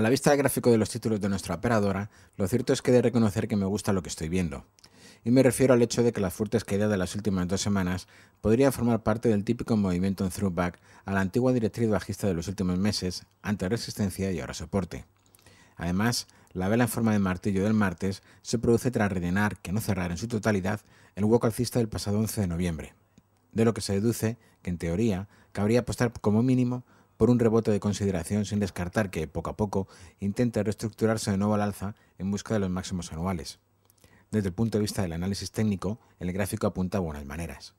A la vista del gráfico de los títulos de nuestra operadora, lo cierto es que he de reconocer que me gusta lo que estoy viendo. Y me refiero al hecho de que las fuertes caídas de las últimas dos semanas podrían formar parte del típico movimiento en throwback a la antigua directriz bajista de los últimos meses, ante resistencia y ahora soporte. Además, la vela en forma de martillo del martes se produce tras rellenar, que no cerrar en su totalidad, el hueco alcista del pasado 11 de noviembre. De lo que se deduce que, en teoría, cabría apostar como mínimo por un rebote de consideración sin descartar que, poco a poco, intente reestructurarse de nuevo al alza en busca de los máximos anuales. Desde el punto de vista del análisis técnico, el gráfico apunta a buenas maneras.